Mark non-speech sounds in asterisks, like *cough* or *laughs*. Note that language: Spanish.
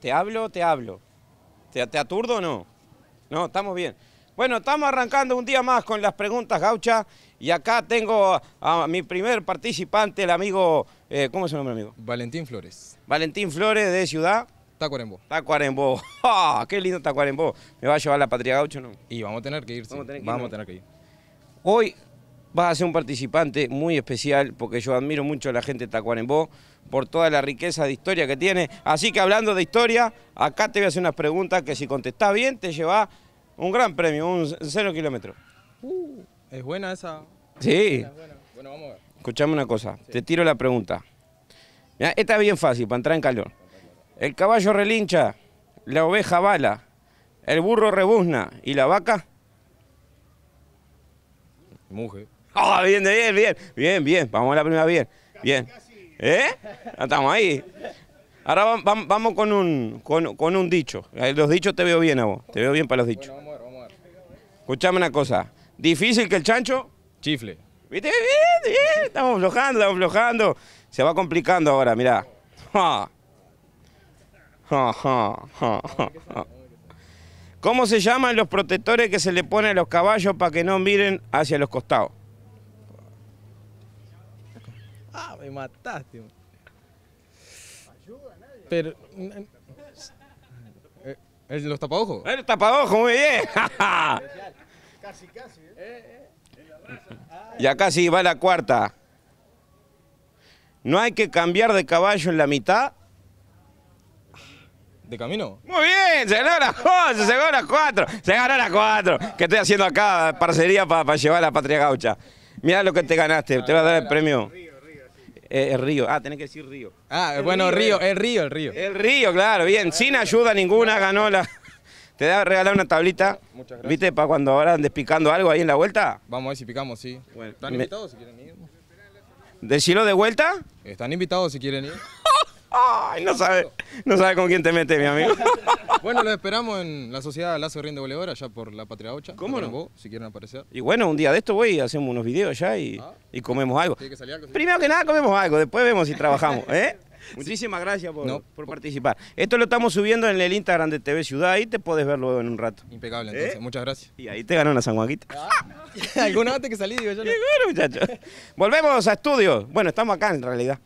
¿Te hablo te hablo? ¿Te, aturdo o no? No, estamos bien. Bueno, estamos arrancando un día más con las preguntas gaucha. y acá tengo a, mi primer participante, el amigo, eh, ¿cómo es su nombre, amigo? Valentín Flores. Valentín Flores de Ciudad. Tacuarembó. Tacuarembó. *laughs* ¡Qué lindo Tacuarembó! ¿Me va a llevar la patria gaucho, no? Y vamos a tener que ir, Vamos a tener que, tener que ir. Hoy vas a ser un participante muy especial porque yo admiro mucho a la gente de Tacuarembó por toda la riqueza de historia que tiene. Así que hablando de historia, acá te voy a hacer unas preguntas que si contestás bien te lleva un gran premio, un cero kilómetro. Uh, es buena esa. Sí. Escuchame una cosa, te tiro la pregunta. esta es bien fácil para entrar en calor. El caballo relincha, la oveja bala, el burro rebuzna y la vaca. Mujer bien, bien, bien, bien, bien. Vamos a la primera bien. Bien. ¿Eh? Estamos ahí. Ahora vamos, con, un, con, un dicho. Los dichos te veo bien a vos. Te veo bien para los dichos. vamos a vamos Escuchame una cosa. Difícil que el chancho... Chifle. ¿Viste? Bien, bien. Estamos aflojando, estamos aflojando. Se va complicando ahora, mirá. ¿Cómo se llaman los protectores que se le ponen a los caballos para que no miren hacia los costados? Ah, me mataste. Man. Pero. Eh, ¿Los Él ¡El tapadojo muy bien! *laughs* casi, casi. ¿eh? eh, eh. Ah, ya casi va la cuarta. No hay que cambiar de caballo en la mitad. ¿De camino? Muy bien, se ganó la cosa! se ganó las cuatro, se ganó las cuatro. ¿Qué estoy haciendo acá? Parcería para llevar a la patria gaucha. Mira lo que te ganaste, te voy a dar el premio el eh, río. Ah, tenés que decir río. Ah, bueno, río, río, el eh. río, el río. El río, claro, bien. Sin ayuda ninguna ganó la... *laughs* Te da regalar una tablita. Muchas gracias. ¿Viste? Para cuando ahora andes picando algo ahí en la vuelta. Vamos a ver si picamos, sí. ¿Están invitados si quieren ir? ¿Decirlo de vuelta? Están invitados si quieren ir. Ay, no sabe, no sabe con quién te metes, mi amigo. *laughs* Bueno, los esperamos en la sociedad Lazo Rinde ya ya por la Patria Ocha. ¿Cómo no? si quieren aparecer. Y bueno, un día de esto, y hacemos unos videos allá y, ah. y comemos algo. Primero que nada comemos algo, después vemos si trabajamos, *laughs* ¿eh? Muchísimas gracias por, participar. Esto lo estamos subiendo en el Instagram de TV Ciudad, ahí te puedes verlo en un rato. Impecable, ¿Eh? entonces, muchas gracias. Y ahí te ganó una sanguaguita. Ah. *laughs* Alguna que salí, digo yo. bueno, muchachos. Volvemos a estudio. Bueno, estamos acá en realidad.